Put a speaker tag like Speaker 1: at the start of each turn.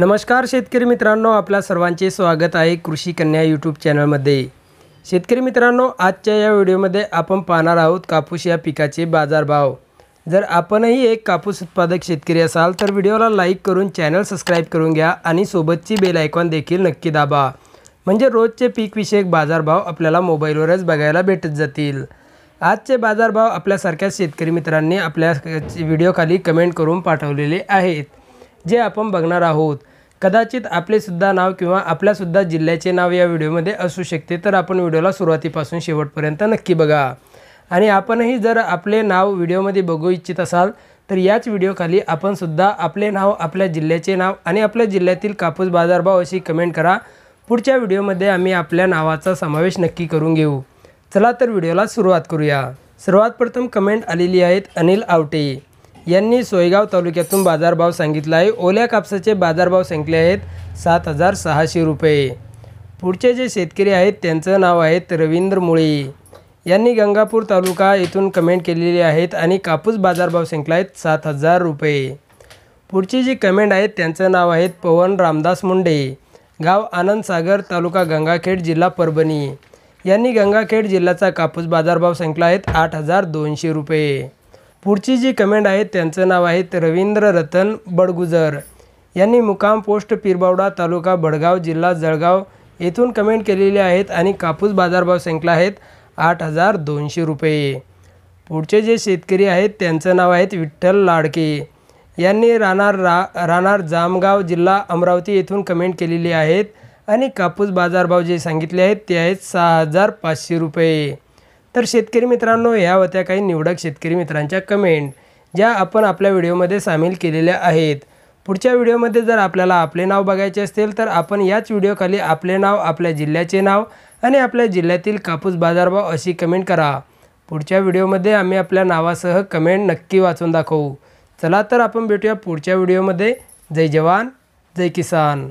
Speaker 1: नमस्कार शेतकरी मित्रांनो आपल्या सर्वांचे स्वागत आहे कृषी कन्या यूट्यूब चॅनलमध्ये शेतकरी मित्रांनो आजच्या या व्हिडिओमध्ये आपण पाहणार आहोत कापूस या पिकाचे बाजारभाव जर आपणही एक कापूस उत्पादक शेतकरी असाल तर व्हिडिओला लाईक करून चॅनल सबस्क्राईब करून घ्या आणि सोबतची बेल आयकॉन देखील नक्की दाबा म्हणजे रोजचे पीकविषयक बाजारभाव आपल्याला मोबाईलवरच बघायला भेटत जातील आजचे बाजारभाव आपल्यासारख्या शेतकरी मित्रांनी आपल्या व्हिडिओखाली कमेंट करून पाठवलेले आहेत जे आपण बघणार आहोत कदाचित आपलेसुद्धा नाव किंवा आपल्यासुद्धा जिल्ह्याचे नाव या व्हिडिओमध्ये असू शकते तर आपण व्हिडिओला सुरुवातीपासून शेवटपर्यंत नक्की बघा आणि आपणही जर आपले नाव व्हिडिओमध्ये बघू इच्छित असाल तर याच व्हिडिओखाली आपणसुद्धा आपले नाव आपल्या जिल्ह्याचे नाव आणि आपल्या जिल्ह्यातील कापूस बाजारभाव अशी कमेंट करा पुढच्या व्हिडिओमध्ये आम्ही आपल्या नावाचा समावेश नक्की करून घेऊ चला तर व्हिडिओला सुरुवात करूया सर्वात प्रथम कमेंट आलेली आहेत अनिल आवटे यांनी सोयगाव तालुक्यातून बाजारभाव सांगितला आहे ओल्या कापसाचे बाजारभाव सांगितले आहेत सात हजार सहाशे रुपये पुढचे जे शेतकरी आहेत त्यांचं नाव आहेत रवींद्र मुळे यांनी गंगापूर तालुका येथून कमेंट केलेली आहेत आणि कापूस बाजारभाव सांगितला आहेत सात हजार रुपये पुढची जी कमेंट आहेत त्यांचं नाव आहेत पवन रामदास मुंडे गाव आनंदसागर तालुका गंगाखेड जिल्हा परभणी यांनी गंगाखेड जिल्ह्याचा कापूस बाजारभाव सांगितला आहेत आठ हजार दोनशे रुपये पुढची जी कमेंट आहे त्यांचं नाव आहेत रवींद्र रतन बडगुजर यांनी मुकाम पोस्ट पिरबावडा तालुका बडगाव जिल्हा जळगाव येथून कमेंट केलेली आहेत आणि कापूस बाजारभाव संकला आहेत आठ हजार दोनशे रुपये पुढचे जे शेतकरी आहेत त्यांचं नाव आहेत विठ्ठल लाडके यांनी राहणार रा राहणार जामगाव जिल्हा अमरावती येथून कमेंट केलेली आहेत आणि कापूस बाजारभाव जे सांगितले आहेत ते आहेत सहा हजार पाचशे रुपये तर शेतकरी मित्रांनो ह्या होत्या काही निवडक शेतकरी मित्रांच्या कमेंट ज्या आपण आपल्या व्हिडिओमध्ये सामील केलेल्या आहेत पुढच्या व्हिडिओमध्ये जर आपल्याला आपले नाव बघायचे असतील तर आपण याच व्हिडिओखाली आपले नाव आपल्या जिल्ह्याचे नाव आणि आपल्या जिल्ह्यातील कापूस बाजारभाव अशी कमेंट करा पुढच्या व्हिडिओमध्ये आम्ही आपल्या नावासह कमेंट नक्की वाचून दाखवू चला तर आपण भेटूया पुढच्या व्हिडिओमध्ये जय जवान जय किसान